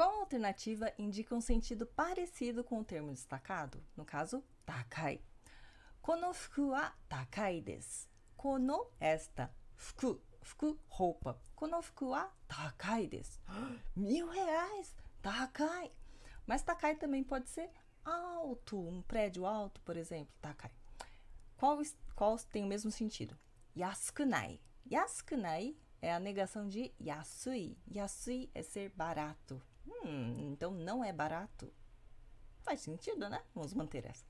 Qual alternativa indica um sentido parecido com o termo destacado? No caso, takai. Kono fuku wa takai desu. Kono esta fuku, fuku roupa. Kono fuku wa takai desu. Mil reais, takai. Mas takai também pode ser alto, um prédio alto, por exemplo, takai. Qual, qual tem o mesmo sentido? Yasukunai. Yasukunai é a negação de yasui. Yasui é ser barato. Hum, então não é barato. Faz sentido, né? Vamos manter essa.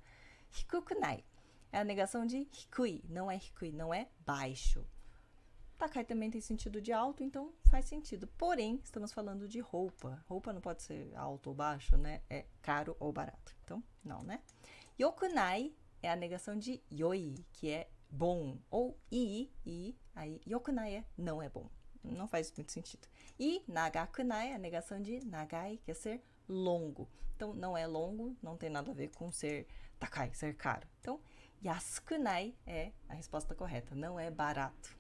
Hikukunai é a negação de hikui. Não é hikui, não é baixo. Takai também tem sentido de alto, então faz sentido. Porém, estamos falando de roupa. Roupa não pode ser alto ou baixo, né? É caro ou barato. Então, não, né? Yokunai é a negação de yoi, que é bom. Ou i, i, aí yokunai é não é bom não faz muito sentido. E nagakunai, a negação de nagai, que é ser longo. Então, não é longo, não tem nada a ver com ser takai, ser caro. Então, yasukunai é a resposta correta, não é barato.